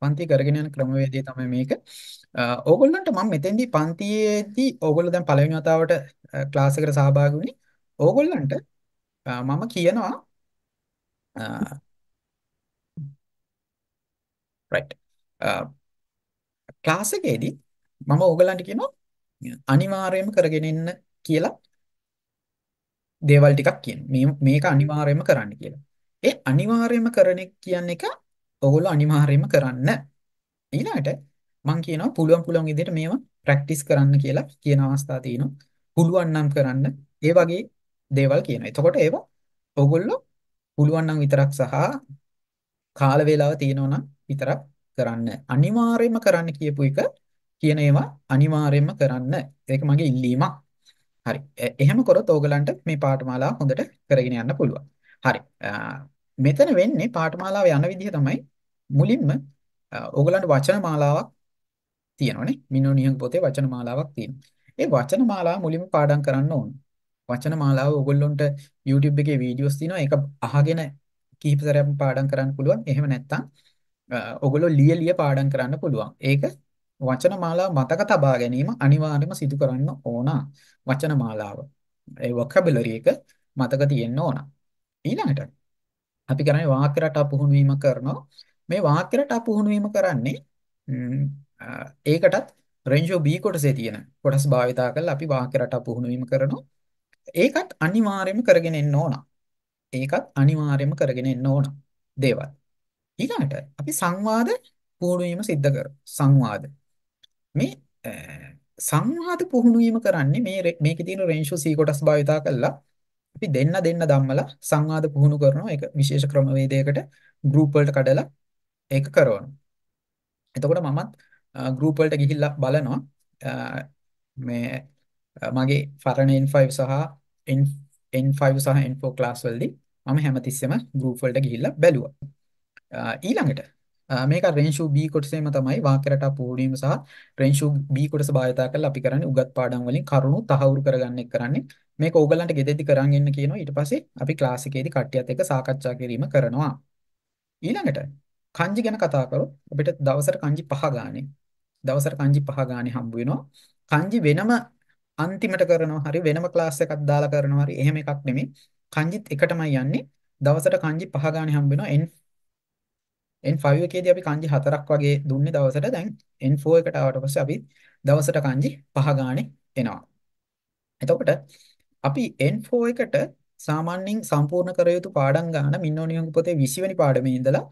පන්ති කරගෙන යන ක්‍රමවේදය තමයි මේක. ඕගොල්ලන්ට මම මෙතෙන්දී පන්තියේදී ඕගොල්ලෝ දැන් පළවෙනි වතාවට ක්ලාස් එකට සහභාගී වුණේ. ඕගොල්ලන්ට මම කියනවා right. ක්ලාස් එකේදී මම ඕගොල්ලන්ට කියනවා අනිවාර්යයෙන්ම කරගෙන එන්න කියලා දේවල් ටිකක් කියන. මේ මේක අනිවාර්යයෙන්ම කරන්න කියලා. ඒ අනිවාර්යයෙන්ම කරන කියන්නේ එක ඔගොල්ලෝ අනිවාර්යයෙන්ම කරන්න. ඊළඟට මම කියනවා පුළුවන් පුළුවන් විදිහට මේවා ප්‍රැක්ටිස් කරන්න කියලා කියන අවස්ථා තියෙනවා. පුළුවන් නම් කරන්න. ඒ වගේ දේවල් කියනවා. එතකොට ඒවා ඔගොල්ලෝ පුළුවන් නම් විතරක් සහ කාල වේලාව තියෙනවා නම් විතරක් කරන්න. අනිවාර්යයෙන්ම කරන්න කියපු එක කියන ඒවා අනිවාර්යයෙන්ම කරන්න. ඒක මගේ ඉල්ලීමක්. හරි. එහෙම කරොත් ඕගලන්ට මේ පාඨමාලාව හොඳට කරගෙන යන්න පුළුවන්. හරි. මෙතන වෙන්නේ පාඨමාලාව යන විදිහ තමයි මුලින්ම ඕගලන්ට වචන මාලාවක් තියෙනවනේ මිනෝ නිහඟ පොතේ වචන මාලාවක් තියෙනවා. ඒ වචන මාලාව මුලින්ම පාඩම් කරන්න ඕන. වචන මාලාව ඕගොල්ලොන්ට YouTube එකේ වීඩියෝස් තියෙනවා. ඒක අහගෙන කිහිප සැරයක් පාඩම් කරන්න පුළුවන්. එහෙම නැත්නම් ඔගොල්ලෝ ලිය ලිය පාඩම් කරන්න පුළුවන්. ඒක වචන මාලාව මතක තබා ගැනීම අනිවාර්යයෙන්ම සිදු කරන්න ඕන. වචන මාලාව. ඒ vocabulary එක මතක තියෙන්න ඕන. ඊළඟට අපි කරන්නේ වාක්‍ය රටා පුහුණු වීම කරනවා. මේ වාක්‍යයට අපුහුණු වීම කරන්නේ ඒකටත් රෙන්ජෝ B කොටසේ තියෙන කොටස් භාවිතා කරලා අපි වාක්‍ය රටා පුහුණු වීම කරනවා. ඒකත් අනිවාර්යයෙන්ම කරගෙන එන්න ඕන. ඒකත් අනිවාර්යයෙන්ම කරගෙන එන්න ඕන දේවල්. ඊළඟට අපි සංවාද පුහුණු වීම සිද්ධ කරමු. සංවාද. මේ සංවාද පුහුණු වීම කරන්නේ මේ මේකේ තියෙන රෙන්ජෝ C කොටස් භාවිතා කරලා අපි දෙන්න දෙන්න ධම්මලා සංවාද පුහුණු කරනවා. ඒක විශේෂ ක්‍රමවේදයකට ගෲප් වලට කඩලා ඒක කරවනවා. එතකොට මමත් ගෲප් වලට ගිහිල්ලා බලනවා මේ මගේ පරණ N5 සහ N5 සහ N4 ක්ලාස් වලදී මම හැමතිස්සෙම ගෲප් වලට ගිහිල්ලා බැලුවා. ඊළඟට මේක රෙන්ෂු B කොටසේම තමයි වාක්‍ය රටා පුහුණුවීම සහ රෙන්ෂු B කොටස භාවිතා කරලා අපි කරන්නේ උගත් පාඩම් වලින් කරුණු තහවුරු කරගන්න එක කරන්නේ. මේක ඕගලන්ට ගෙදෙද්දි කරන් එන්න කියනවා. ඊට පස්සේ අපි ක්ලාස් එකේදී කට්ටියත් එක්ක සාකච්ඡා කිරීම කරනවා. ඊළඟට කංජි ගැන කතා කරොත් අපිට දවසට කංජි පහ ගානේ දවසට කංජි පහ ගානේ හම්බ වෙනවා. කංජි වෙනම අන්තිමට කරනවා හරි වෙනම ක්ලාස් එකක් දාලා කරනවා හරි එහෙම එකක් නෙමෙයි. කංජිත් එකටමයි යන්නේ. දවසට කංජි පහ ගානේ හම්බ වෙනවා. N5 එකේදී අපි කංජි හතරක් වගේ දුන්නේ දවසට. දැන් N4 එකට ආවට පස්සේ අපි දවසට කංජි පහ ගානේ එනවා. එතකොට අපි N4 එකට සාමාන්‍යයෙන් සම්පූර්ණ කර යුතු පාඩම් ගාන මින්නෝනියම් පොතේ 20 වෙනි පාඩමේ ඉඳලා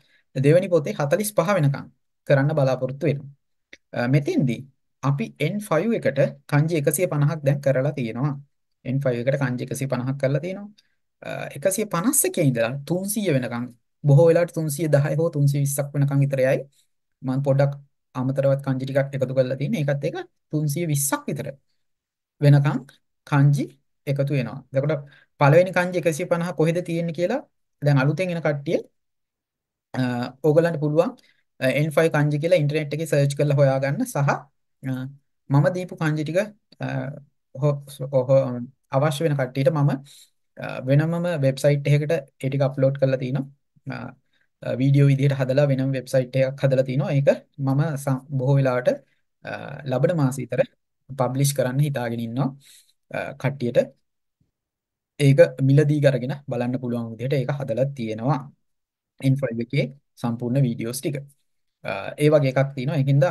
දෙවෙනි පොතේ 45 වෙනකන් කරන්න බලාපොරොත්තු වෙනවා. මෙතෙන්දී අපි N5 එකට කංජි 150ක් දැන් කරලා තියෙනවා. N5 එකට කංජි 150ක් කරලා තියෙනවා. 151 ඉඳලා 300 වෙනකන් බොහෝ වෙලාවට 310 හෝ 320ක් වෙනකන් විතර යයි. මම පොඩ්ඩක් අමතරවත් කංජි ටිකක් එකතු කරලා තියෙන. ඒකත් එක 320ක් විතර වෙනකන් කංජි එකතු වෙනවා. එතකොට පළවෙනි කංජි 150 කොහෙද තියෙන්නේ කියලා දැන් අලුතෙන් එන කට්ටිය ඕගලන්ට පුළුවන් N5 kanji කියලා ඉන්ටර්නෙට් එකේ සර්ච් කරලා හොයාගන්න සහ මම දීපු kanji ටික අවශ්‍ය වෙන කට්ටියට මම වෙනමම වෙබ්සයිට් එකකට ඒ ටික අප්ලෝඩ් කරලා තිනවා වීඩියෝ විදිහට හදලා වෙනම වෙබ්සයිට් එකක් හදලා තිනවා ඒක මම බොහෝ වෙලාවට ලබන මාසෙ විතර පබ්ලිෂ් කරන්න හිතාගෙන ඉන්නවා කට්ටියට ඒක මිලදී කරගෙන බලන්න පුළුවන් විදිහට ඒක හදලා තියෙනවා N5 එකේ සම්පූර්ණ වීඩියෝස් ටික. ඒ වගේ එකක් තියෙනවා. ඒකින්ද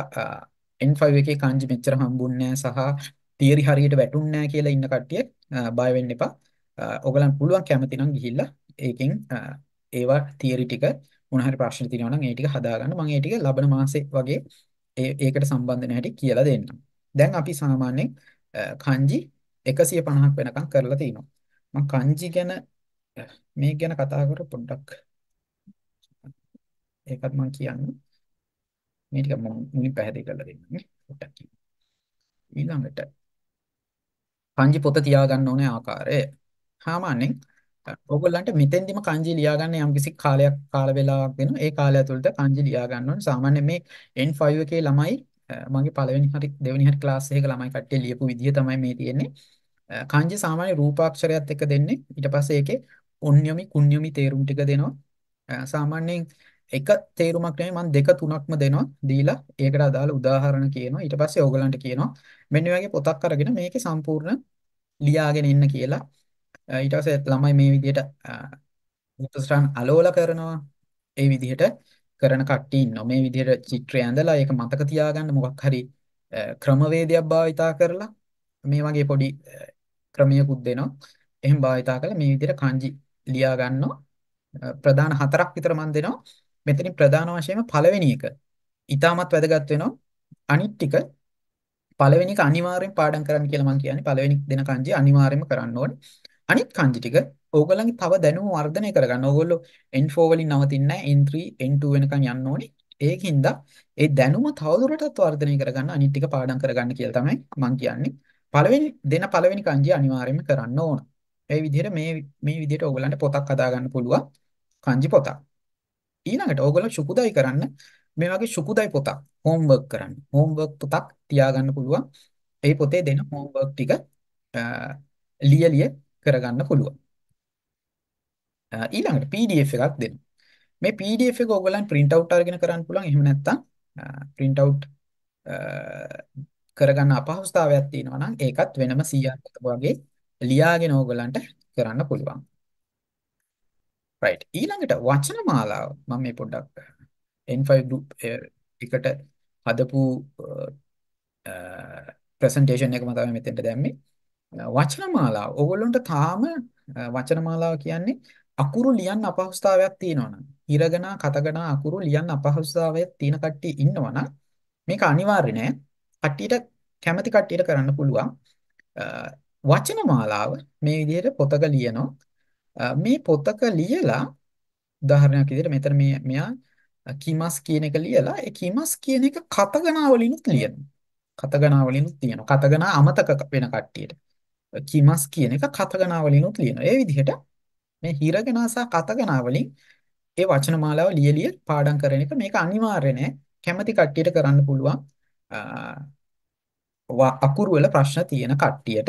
N5 එකේ kanji මෙච්චර හම්බුන්නේ සහ තියරි හරියට වැටුන්නේ කියලා ඉන්න කට්ටිය බය වෙන්න එපා. ඔයගලන් පුළුවන් කැමති නම් ගිහිල්ලා ඒකෙන් ඒවා තියරි ටික මොන හරි ප්‍රශ්න තියෙනවා නම් ඒ ටික හදාගන්න. මම ඒ ටික ලබන මාසේ වගේ ඒකට සම්බන්ධ නැහැටි කියලා දෙන්නම්. දැන් අපි සාමාන්‍යයෙන් කංජි 150ක් වෙනකම් කරලා තිනවා. මම කංජි ගැන මේ ගැන කතා කර පොඩ්ඩක් ඒකත් මම කියන්නේ මේ ටික මම මුලින් පැහැදිලි කරලා දෙන්නම් පොඩ්ඩක් ඊළඟට පංජි පොත තියා ගන්න ඕනේ ආකාරය සාමාන්‍යයෙන් ඔයගොල්ලන්ට මෙතෙන්දිම kanji ලියා ගන්න යම්කිසි කාලයක් කාල වේලාවක් වෙනවා ඒ කාලය ඇතුළත kanji ලියා ගන්න ඕනේ සාමාන්‍යයෙන් මේ N5 එකේ ළමයි මගේ පළවෙනි හරි දෙවෙනි හරි ක්ලාස් එකක ළමයි කට්ටිය ලියපු විදිය තමයි මේ තියෙන්නේ kanji සාමාන්‍ය රූපාක්ෂරයත් එක්ක දෙන්නේ ඊට පස්සේ ඒකේ ඔන්යමි කුන්යමි තේරුම් ටික දෙනවා සාමාන්‍යයෙන් එක තේරුමක් නෙමෙයි මම දෙක තුනක්ම දෙනවා දීලා ඒකට අදාළ උදාහරණ කියනවා ඊට පස්සේ ඕගලන්ට කියනවා මෙන්න වගේ පොතක් අරගෙන මේකේ සම්පූර්ණ ලියාගෙන ඉන්න කියලා ඊට පස්සේ ළමයි මේ විදිහට උපස්ථාන අලෝල කරනවා ඒ විදිහට කරන කට්ටිය ඉන්නවා මේ විදිහට චිත්‍රය ඇඳලා ඒක මතක තියාගන්න මොකක් හරි ක්‍රමවේදයක් භාවිතා කරලා මේ වගේ පොඩි ක්‍රමයකුත් දෙනවා එහෙන් භාවිතා කරලා මේ විදිහට kanji ලියා ගන්නවා ප්‍රධාන හතරක් විතර මම දෙනවා මෙතනින් ප්‍රධාන වශයෙන්ම පළවෙනි එක ඊටමත් වැදගත් වෙනවා. අනිත් ටික පළවෙනි එක අනිවාර්යෙන් පාඩම් කරන්න කියලා මම කියන්නේ පළවෙනි දෙන කංජි අනිවාර්යෙන්ම කරන්න ඕනේ. අනිත් කංජි ටික ඕගොල්ලන්ගේ තව දැනුම වර්ධනය කරගන්න. ඕගොල්ලෝ N4 වලින් නවතින්නේ නැහැ. N3 N2 වෙනකන් යන්න ඕනේ. ඒකින්ද ඒ දැනුම තවදුරටත් වර්ධනය කරගන්න අනිත් ටික පාඩම් කරගන්න කියලා තමයි මම කියන්නේ. පළවෙනි දෙන පළවෙනි කංජිය අනිවාර්යෙන්ම කරන්න ඕන. ඒ විදිහට මේ මේ විදිහට ඕගොල්ලන්ට පොතක් හදාගන්න පුළුවන්. කංජි පොතක්. ඊළඟට ඕගොල්ලෝ සුකුදායි කරන්න මේ වගේ සුකුදායි පොතක් හෝම්වර්ක් කරන්න. හෝම්වර්ක් පොතක් තියාගන්න පුළුවන්. ඒ පොතේ දෙන හෝම්වර්ක් ටික ලිය ලිය කරගන්න පුළුවන්. ඊළඟට PDF එකක් දෙන්න. මේ PDF එක ඕගොල්ලන් print out අරගෙන කරන්න පුළුවන්. එහෙම නැත්නම් print out කරගන්න අපහසුතාවයක් තියෙනවා නම් ඒකත් වෙනම CR වගේ ලියාගෙන ඕගොල්ලන්ට කරන්න පුළුවන්. right ඊළඟට වචන මාලාව මම මේ පොඩ්ඩක් uh, N5 group uh, එකට හදපු ප්‍රසන්ටේෂන් uh, එක මම තමයි මෙතෙන්ට දැම්මේ වචන මාලාව ඕගොල්ලන්ට තාම වචන මාලාව කියන්නේ අකුරු ලියන්න අපහසුතාවයක් තියෙනවා නම් ඉරගනා කතගනා අකුරු ලියන්න අපහසුතාවයක් තියෙන කට්ටිය ඉන්නවා නම් මේක අනිවාර්ය නෑ කට්ටියට කැමති කට්ටියට කරන්න පුළුවන් වචන මාලාව මේ විදිහට පොතක ලියනවා මේ පොතක ලියලා උදාහරණයක් විදිහට මෙතන මේ මෙයා කිමස් කියන එක ලියලා ඒ කිමස් කියන එක කතගනා වලිනුත් ලියනවා. කතගනා වලිනුත් තියෙනවා. කතගනා අමතක වෙන කට්ටියට. කිමස් කියන එක කතගනා වලිනුත් ලියනවා. ඒ විදිහට මේ හිරගනා සහ කතගනා වලින් ඒ වචන මාලාව ලියලිය පාඩම් කරන එක මේක අනිවාර්ය නෑ. කැමති කට්ටියට කරන්න පුළුවන්. අකුරු වල ප්‍රශ්න තියෙන කට්ටියට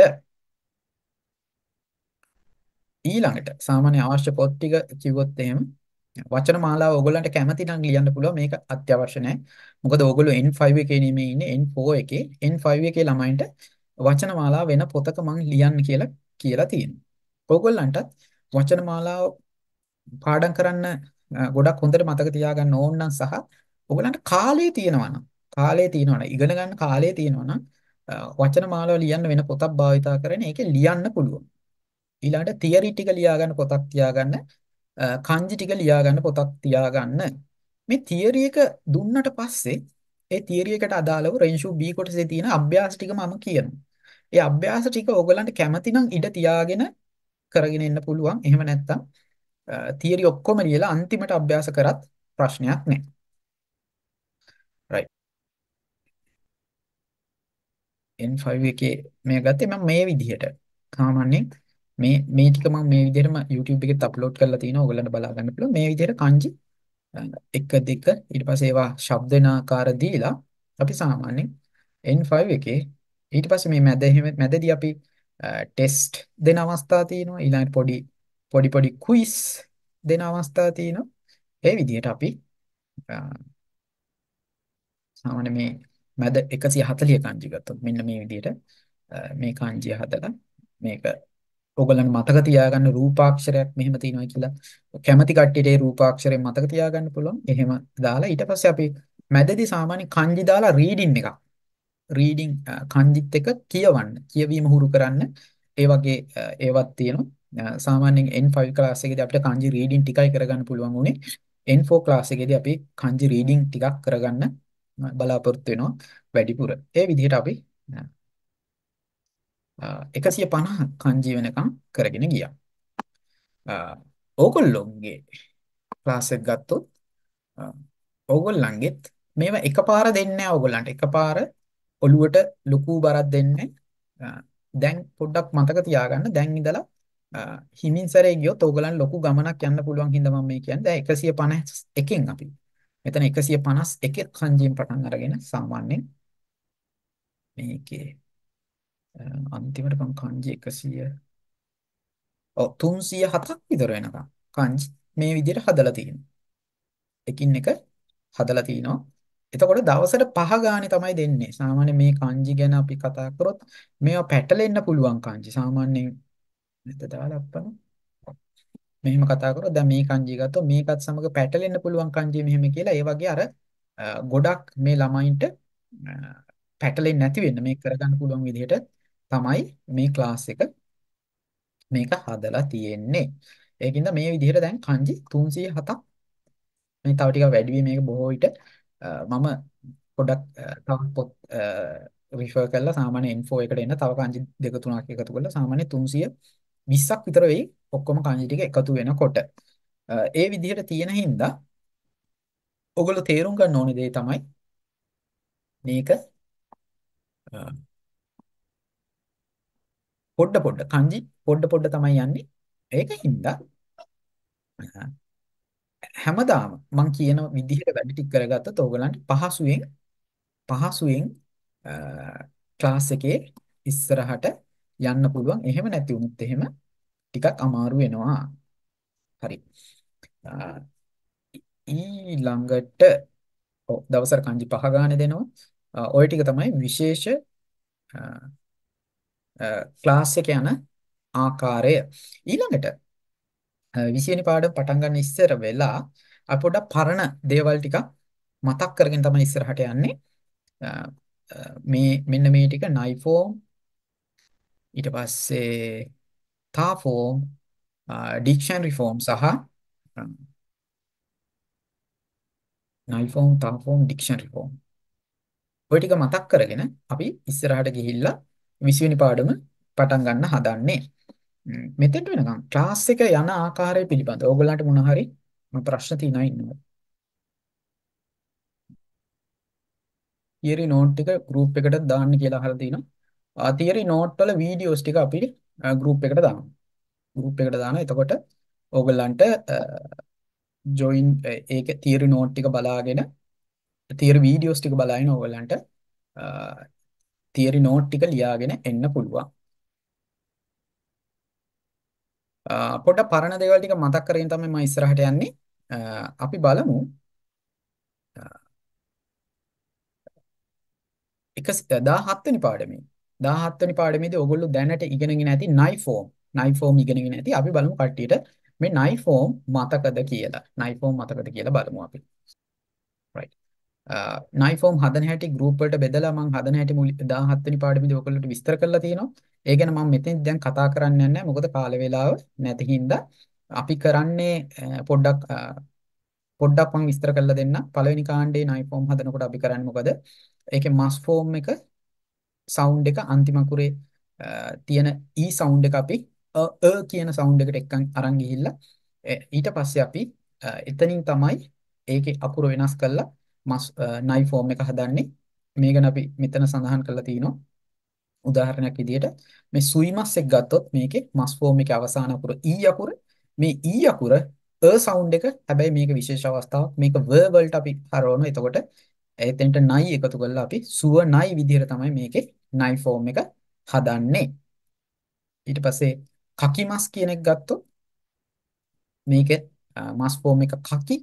ඊළඟට සාමාන්‍ය අවශ්‍ය පොත් ටික කිව්වොත් එහෙම වචන මාලාව ඔයගොල්ලන්ට කැමති නම් ලියන්න පුළුවන් මේක අත්‍යවශ්‍ය නැහැ. මොකද ඔයගොල්ලෝ N5 එකේ නෙමෙයි ඉන්නේ N4 එකේ. N5 එකේ ළමයින්ට වචන මාලාව වෙන පොතක මං ලියන්න කියලා කියලා තියෙනවා. ඔයගොල්ලන්ටත් වචන මාලාව පාඩම් කරන්න ගොඩක් හොඳට මතක තියාගන්න ඕන නම් සහ ඔයගොල්ලන්ට කාලය තියෙනවා නම් කාලය තියෙනවා නම් ඉගෙන ගන්න කාලය තියෙනවා නම් වචන මාලාව ලියන්න වෙන පොතක් භාවිතා කරගෙන ඒකේ ලියන්න පුළුවන්. ඊළඟට තියරි ටික ලියාගන්න පොතක් තියාගන්න කන්ජි ටික ලියාගන්න පොතක් තියාගන්න මේ තියරි එක දුන්නට පස්සේ ඒ තියරි එකට අදාළව රෙන්ෂු B කොටසේ තියෙන අභ්‍යාස ටික මම කියනවා ඒ අභ්‍යාස ටික ඕගලන්ට කැමති නම් ඉඩ තියාගෙන කරගෙන එන්න පුළුවන් එහෙම නැත්නම් තියරි ඔක්කොම ලියලා අන්තිමට අභ්‍යාස කරත් ප්‍රශ්නයක් නැහැ right N5 එකේ මේ ගත්තේ මම මේ විදිහට සාමාන්‍යයෙන් මේ මේ ටික මම මේ විදිහටම YouTube එකෙත් අප්ලෝඩ් කරලා තිනවා ඔයගොල්ලන්ට බලා ගන්න පුළුවන් මේ විදිහට kanji 1 2 ඊට පස්සේ ඒවා ශබ්ද වෙන ආකාර දීලා අපි සාමාන්‍යයෙන් N5 එකේ ඊට පස්සේ මේ මැද එහෙම මැදදී අපි ටෙස්ට් දෙන අවස්ථා තියෙනවා ඊළඟට පොඩි පොඩි පොඩි quiz දෙන අවස්ථා තියෙනවා ඒ විදිහට අපි සාමාන්‍ය මේ මැද 140 kanji ගත්තොත් මෙන්න මේ විදිහට මේ kanji හදලා මේක ඕගොල්ලන් මතක තියාගන්න රූපාක්ෂරයක් මෙහෙම තියෙනවා කියලා කැමති කට්ටියට ඒ රූපාක්ෂරය මතක තියාගන්න පුළුවන් එහෙම දාලා ඊට පස්සේ අපි මැදදී සාමාන්‍ය kanji දාලා රීඩින් එකක් රීඩින් kanjit එක කියවන්න කියවීම හුරු කරන්න ඒ වගේ ඒවත් තියෙනවා සාමාන්‍යයෙන් N5 class එකේදී අපිට kanji reading ටිකයි කරගන්න පුළුවන් උනේ N4 class එකේදී අපි kanji reading ටිකක් කරගන්න බලාපොරොත්තු වෙනවා වැඩිපුර ඒ විදිහට අපි එකසිය පණහ කංජී වෙනකම් කරගෙන ගියා. ඕගොල්ලොන්ගේ ක්ලාස් එක ගත්තොත් ඕගොල්ලන්ගෙත් මේවා එකපාර දෙන්නේ නැහැ ඕගොල්ලන්ට. එකපාර ඔළුවට ලুকু බරක් දෙන්නේ දැන් පොඩ්ඩක් මතක තියාගන්න දැන් ඉඳලා හිමින් සැරේ ගියොත් ඕගලන් ලොකු ගමනක් යන්න පුළුවන් හින්දා මම මේ කියන්නේ දැන් 151න් අපි මෙතන 151 කංජියෙන් පටන් අරගෙන සාමාන්‍යයෙන් මේකේ අන්තිමට මං කංජි 100 ඔව් 307ක් විතර වෙනකම් කංජි මේ විදිහට හදලා තියෙනවා. එකින් එක හදලා තිනවා. එතකොට දවසට පහ ගානේ තමයි දෙන්නේ. සාමාන්‍ය මේ කංජි ගැන අපි කතා කරොත් මේවා පැටලෙන්න පුළුවන් කංජි. සාමාන්‍යයෙන් නැත්ද දාලා අප්පන. මෙහෙම කතා කරොත් දැන් මේ කංජි ගත්තොත් මේකත් සමග පැටලෙන්න පුළුවන් කංජි මෙහෙම කියලා ඒ වගේ අර ගොඩක් මේ ළමයින්ට පැටලෙන්නේ නැති වෙන්න මේ කරගන්න පුළුවන් විදිහට තමයි මේ ක්ලාස් එක මේක හදලා තියෙන්නේ. ඒකින්ද මේ විදිහට දැන් kanji 307ක් මේ තව ටිකක් වැඩි වෙයි මේක බොහෝ විට මම පොඩක් තව පොත් රිෆර් කරලා සාමාන්‍ය N4 එකට එන තව kanji දෙක තුනක් එකතු කරලා සාමාන්‍ය 320ක් විතර වෙයි ඔක්කොම kanji ටික එකතු වෙනකොට. ඒ විදිහට තියෙන හින්දා ඔගොල්ලෝ තේරුම් ගන්න ඕනේ දේ තමයි මේක පොඩ පොඩ kanji පොඩ පොඩ තමයි යන්නේ. ඒකින්ද හැමදාම මම කියන විදිහට වැඩ ටික කරගත්තත් ඕගලන්ට පහසුවෙන් පහසුවෙන් ක්ලාස් එකේ ඉස්සරහට යන්න පුළුවන්. එහෙම නැති වුණොත් එහෙම ටිකක් අමාරු වෙනවා. හරි. ඊළඟට ඔව් දවසට kanji පහ ගන්න දෙනවා. ඔය ටික තමයි විශේෂ ක්ලාස් එක යන ආකාරය ඊළඟට 20 වෙනි පාඩම පටන් ගන්න ඉස්සර වෙලා අපි පොඩ්ඩක් පරණ දේවල් ටිකක් මතක් කරගෙන තමයි ඉස්සරහට යන්නේ මේ මෙන්න මේ ටික නයිෆෝම් ඊට පස්සේ තාෆෝම් ඩික්ෂනරි ෆෝම් සහ නයිෆෝම් තාෆෝම් ඩික්ෂනරි ෆෝම් ඔය ටික මතක් කරගෙන අපි ඉස්සරහට ගිහිල්ලා 20 වෙනි පාඩම පටන් ගන්න හදන්නේ. මෙතෙන්ට වෙනකන් ක්ලාස් එක යන ආකාරය පිළිබඳව ඕගොල්ලන්ට මොන හරි ප්‍රශ්න තියෙනවා ඉන්නවද? තියරි නෝට් එක ගෲප් එකට දාන්න කියලා අහලා තිනවා. ආ තියරි නෝට් වල වීඩියෝස් ටික අපි ගෲප් එකට දානවා. ගෲප් එකට දානවා. එතකොට ඕගොල්ලන්ට ජොයින් ඒක තියරි නෝට් ටික බලාගෙන තියරි වීඩියෝස් ටික බලාගෙන ඕගොල්ලන්ට තියරි නෝට් ටික ලියාගෙන එන්න පුළුවන්. පොඩ පරණ දේවල් ටික මතක් කරගෙන තමයි මම ඉස්සරහට යන්නේ. අපි බලමු 117 වෙනි පාඩමේ 17 වෙනි පාඩමේදී ඔයගොල්ලෝ දැනට ඉගෙනගෙන ඇති නයි ෆෝම් නයි ෆෝම් ඉගෙනගෙන ඇති අපි බලමු කට්ටියට මේ නයි ෆෝම් මතකද කියලා නයි ෆෝම් මතකද කියලා බලමු අපි නයි ෆෝම් හදන හැටි ගෲප් වලට බෙදලා මම හදන හැටි 17 වෙනි පාඩමේදී ඔයගොල්ලන්ට විස්තර කරලා තියෙනවා. ඒ ගැන මම මෙතෙන් දැන් කතා කරන්නේ නැහැ. මොකද කාල වේලාව නැති හින්දා අපි කරන්නේ පොඩ්ඩක් පොඩ්ඩක් මම විස්තර කරලා දෙන්න. පළවෙනි කාණ්ඩේ නයි ෆෝම් හදනකොට අපි කරන්නේ මොකද? ඒකේ මස් ෆෝම් එක සවුන්ඩ් එක අන්තිම අකුරේ තියෙන E සවුන්ඩ් එක අපි අ කියන සවුන්ඩ් එකට එක්කන් අරන් ගිහිල්ලා ඊට පස්සේ අපි එතනින් තමයි ඒකේ අකුර වෙනස් කරලා මස් නයි ෆෝම් එක හදන්නේ මේ ගැන අපි මෙතන සඳහන් කරලා තිනවා උදාහරණයක් විදිහට මේ සුයි මස් එක ගත්තොත් මේකේ මස් ෆෝම් එකේ අවසාන අකුර E අකුර මේ E අකුර අ සවුන්ඩ් එක හැබැයි මේක විශේෂ අවස්ථාවක් මේක ව වලට අපි හරවනවා එතකොට එතෙන්ට නයි එකතු කරලා අපි සුව නයි විදිහට තමයි මේකේ නයි ෆෝම් එක හදන්නේ ඊට පස්සේ කකි මස් කියන එක ගත්තොත් මේක මස් ෆෝම් එක කකි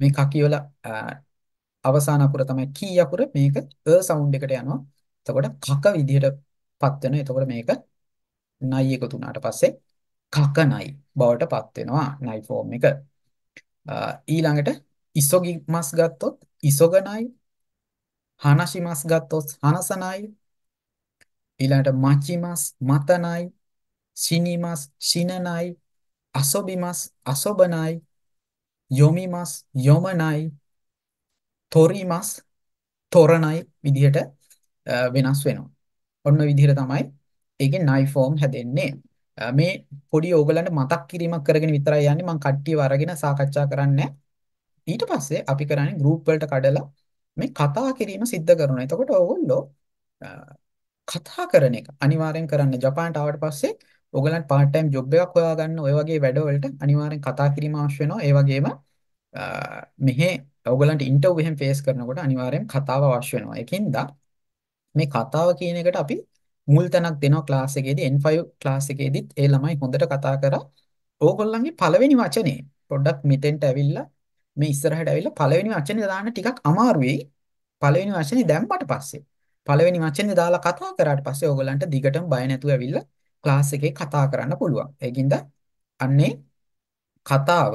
මේ කකි වල අවසාන අකුර තමයි කී අකුර මේක අ සවුන්ඩ් එකට යනවා. එතකොට කක විදිහටපත් වෙනවා. එතකොට මේක නයි එකතු වුණාට පස්සේ කක නයි බවටපත් වෙනවා නයි ෆෝම් එක. ඊළඟට ඉසොගිමස් ගත්තොත් ඉසොගනයි හනශිමස් ගත්තොත් හනසනයි ඊළඟට මචිමස් මතනයි සිනිමස් සිනනයි අසොබිමස් අසොබනයි යොමිමස් යොමනයි තොරි මස් තොරණයි විදිහට වෙනස් වෙනවා. ඔන්න විදිහට තමයි ඒකේ නයි ෆෝම් හැදෙන්නේ. මේ පොඩි ඕගලන්ට මතක් කිරීමක් කරගෙන විතරයි යන්නේ මම කට්ටියව අරගෙන සාකච්ඡා කරන්නේ. ඊට පස්සේ අපි කරන්නේ group වලට කඩලා මේ කතා කිරීම සිද්ධ කරනවා. එතකොට ඕගොල්ලෝ කතා කරන එක අනිවාර්යෙන් කරන්න. ජපානට ආවට පස්සේ ඕගලන්ට part time job එකක් හොයාගන්න ඔය වගේ වැඩවලට අනිවාර්යෙන් කතා කිරීම අවශ්‍ය වෙනවා. ඒ වගේම මෙහි ඔයගලන්ට ඉන්ටර්වයුව එහෙම ෆේස් කරනකොට අනිවාර්යයෙන් කතාව අවශ්‍ය වෙනවා. ඒකින්ද මේ කතාව කියන එකට අපි මුල් තැනක් දෙනවා ක්ලාස් එකේදී N5 ක්ලාස් එකේදීත් ඒ ළමයි හොඳට කතා කරා. ඕගොල්ලන්ගේ පළවෙනි වචනේ පොඩ්ඩක් මෙතෙන්ට ඇවිල්ලා මේ ඉස්සරහට ඇවිල්ලා පළවෙනි වචනේ දාන්න ටිකක් අමාරුයි. පළවෙනි වචනේ දැම්මට පස්සේ පළවෙනි වචනේ දාලා කතා කරාට පස්සේ ඕගොල්ලන්ට දිගටම බය නැතුව ඇවිල්ලා ක්ලාස් එකේ කතා කරන්න පුළුවන්. ඒකින්ද අන්නේ කතාව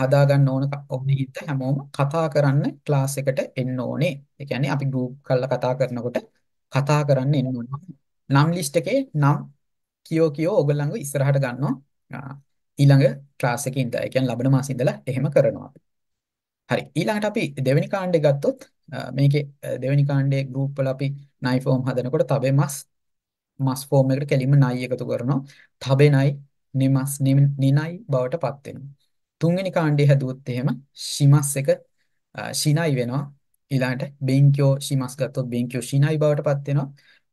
හදා ගන්න ඕන ඕනේ හිත හැමෝම කතා කරන්න ක්ලාස් එකට එන්න ඕනේ. ඒ කියන්නේ අපි ගෲප් කරලා කතා කරනකොට කතා කරන්න එන්න ඕනේ. නම් ලිස්ට් එකේ නම් කියෝ කියෝ ඔයගොල්ලන්ව ඉස්සරහට ගන්නවා. ඊළඟ ක්ලාස් එකේ ඉඳලා. ඒ කියන්නේ ලබන මාසේ ඉඳලා එහෙම කරනවා හරි. ඊළඟට අපි දෙවෙනි කාණ්ඩේ ගත්තොත් මේකේ දෙවෙනි කාණ්ඩේ ගෲප් වල අපි නයි ෆෝම් හදනකොට තබේ මස් මස් ෆෝම් එකට කෙලින්ම නයි එකතු කරනවා. තබේ නයි, නෙමස්, නෙනයි බවට පත් වෙනවා. තුන්වෙනි කාණ්ඩය හැදුවොත් එහෙම ශිමස් එක ශිනයි වෙනවා ඊළඟට බෙන්ක්‍යෝ ශිමස් ගත්තොත් බෙන්ක්‍යෝ ශිනයි බවට පත් වෙනවා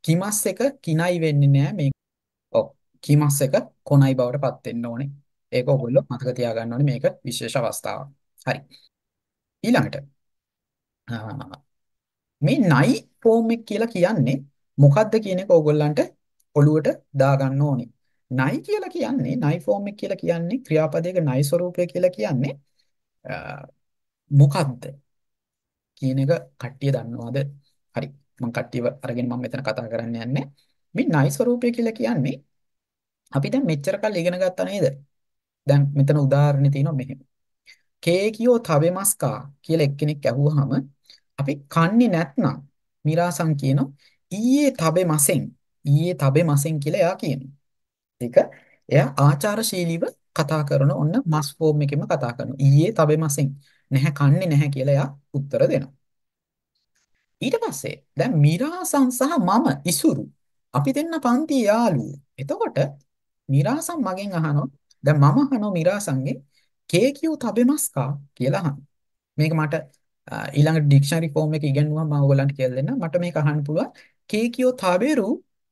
කිමස් එක කිනයි වෙන්නේ නෑ මේ ඔව් කිමස් එක කොනයි බවට පත් වෙන්න ඕනේ ඒක ඔයගොල්ලෝ මතක තියාගන්න ඕනේ මේක විශේෂ අවස්ථාවක් හරි ඊළඟට මේ නයි ෆෝම් එක කියලා කියන්නේ මොකද්ද කියන එක ඕගොල්ලන්ට ඔළුවට දාගන්න ඕනේ නයි කියලා කියන්නේ නයි ෆෝම් එක කියලා කියන්නේ ක්‍රියාපදයක නයි ස්වරූපය කියලා කියන්නේ මොකද්ද කියන එක කට්ටිය දන්නවද? හරි. මම කට්ටියව අරගෙන මම මෙතන කතා කරන්න යන්නේ. මේ නයි ස්වරූපය කියලා කියන්නේ අපි දැන් මෙච්චර කල් ඉගෙන ගත්තා නේද? දැන් මෙතන උදාහරණේ තියෙනවා මෙහෙම. කේකියෝ තවෙමස්කා කියලා එක්කෙනෙක් ඇහුවාම අපි කන්නේ නැත්නම් මිරාසන් කියනවා ඊයේ තබෙමසෙන් ඊයේ තබෙමසෙන් කියලා එයා කියනවා. එක එයා ආචාරශීලීව කතා කරන ඔන්න මස් ෆෝම් එකෙම කතා කරනවා. ඊයේ තවෙ මසෙන් නැහැ කන්නේ නැහැ කියලා එයා උත්තර දෙනවා. ඊට පස්සේ දැන් මිරාසන් සහ මම ඉසුරු අපි දෙන්න පන්ති යාළුවෝ. එතකොට මිරාසන් මගෙන් අහනවා දැන් මම අහනවා මිරාසන්ගෙන් කේකියු තබෙමස්කා කියලා අහනවා. මේක මට ඊළඟ ඩික්ෂනරි ෆෝම් එක ඉගෙනුවා මම ඔයගලන්ට කියලා දෙන්නම්. මට මේක අහන්න පුළුවන්. කේකියෝ තබෙරු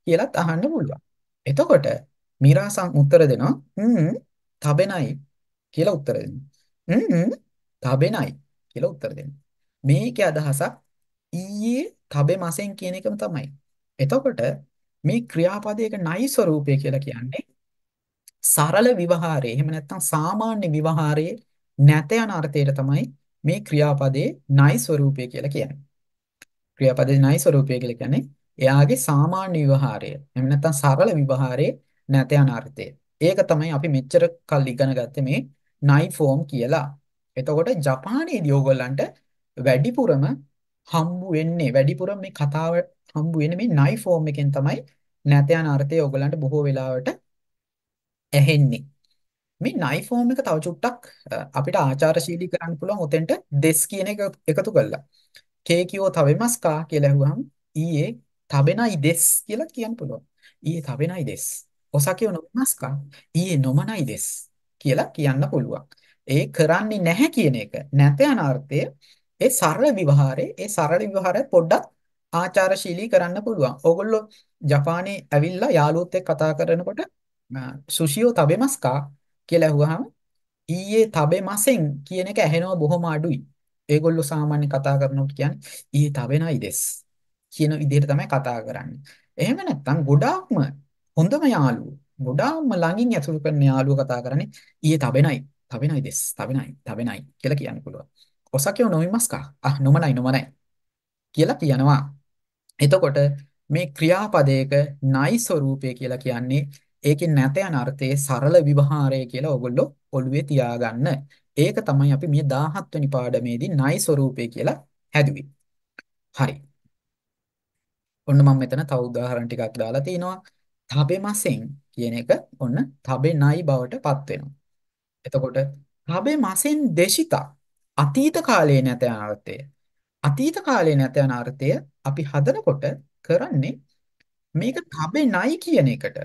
කියලත් අහන්න පුළුවන්. එතකොට මිරාසං උත්තර දෙනවා හ්ම් තබෙනයි කියලා උත්තර දෙනවා හ්ම් තබෙනයි කියලා උත්තර දෙනවා මේකේ අදහසක් ඊයේ තබේ මසෙන් කියන එකම තමයි එතකොට මේ ක්‍රියාපදයක නයි ස්වરૂපය කියලා කියන්නේ සරල විවහාරයේ එහෙම නැත්නම් සාමාන්‍ය විවහාරයේ නැත යන අර්ථයට තමයි මේ ක්‍රියාපදයේ නයි ස්වરૂපය කියලා කියන්නේ ක්‍රියාපදයේ නයි ස්වરૂපය කියලා කියන්නේ එයාගේ සාමාන්‍ය විවහාරය එහෙම නැත්නම් සරල විවහාරයේ නැත යන අර්ථය. ඒක තමයි අපි මෙච්චර කල් ඉගෙන ගත්තේ මේ නයිෆෝම් කියලා. එතකොට ජපානයේදී ඕගොල්ලන්ට වැඩිපුරම හම්බු වෙන්නේ වැඩිපුරම මේ කතාව හම්බු වෙන්නේ මේ නයිෆෝම් එකෙන් තමයි නැත යන අර්ථය ඕගොල්ලන්ට බොහෝ වෙලාවට ඇහෙන්නේ. මේ නයිෆෝම් එක තව චුට්ටක් අපිට ආචාරශීලී කරන්න පුළුවන් උතෙන්ට දෙස් කියන එක එකතු කළා. කේකියෝ තවෙමස් කා කියලා ඇහුවහම ඊයේ තබෙනයි දෙස් කියලා කියන්න පුළුවන්. ඊයේ තබෙනයි දෙස්. お酒を飲みますかいいえ、飲まないです。කියලා කියන්න පුළුවන්. ඒ කරන්නේ නැහැ කියන එක නැත යන අර්ථය ඒ සරල විවහාරේ ඒ සරල විවහාරය පොඩ්ඩක් ආචාරශීලී කරන්න පුළුවන්. ඕගොල්ලෝ ජපානයේ ඇවිල්ලා යාළුවොත් එක්ක කතා කරනකොට සුෂියෝ තබෙමස් කා කියලා ඇහුවහම ඊයේ තබෙමසෙන් කියන එක ඇහෙනව බොහොම අඩුයි. ඒගොල්ලෝ සාමාන්‍ය කතා කරනකොට කියන්නේ ඊයේ තබෙනයි දෙස් කියන විදිහට තමයි කතා කරන්නේ. එහෙම නැත්නම් ගොඩාක්ම හොඳම යාළුවෝ ගොඩාක්ම ළඟින් ඇසුරු කරන යාළුවෝ කතා කරන්නේ ඊයේ තබෙනයි තබෙනයි දෙස් තබෙනයි තබෙනයි කියලා කියන්න පුළුවන්. ඔසකියෝ නොමිමස්කා අහ නොමනයි නොමනයි කියලා කියනවා. එතකොට මේ ක්‍රියාපදයක නයි ස්වරූපය කියලා කියන්නේ ඒකේ නැත යන අර්ථයේ සරල විවහාරය කියලා ඕගොල්ලෝ ඔළුවේ තියාගන්න. ඒක තමයි අපි මේ 17 වෙනි පාඩමේදී නයි ස්වරූපය කියලා හැදුවේ. හරි. ඔන්න මම මෙතන තව උදාහරණ ටිකක් දාලා තිනවා. තබෙමසෙන් කියන එක ඔන්න තබෙනයි බවට පත් වෙනවා. එතකොට තබෙමසෙන් දේශිතා අතීත කාලයේ නැත යන අර්ථය. අතීත කාලයේ නැත යන අර්ථය අපි හදනකොට කරන්නේ මේක තබෙනයි කියන එකට.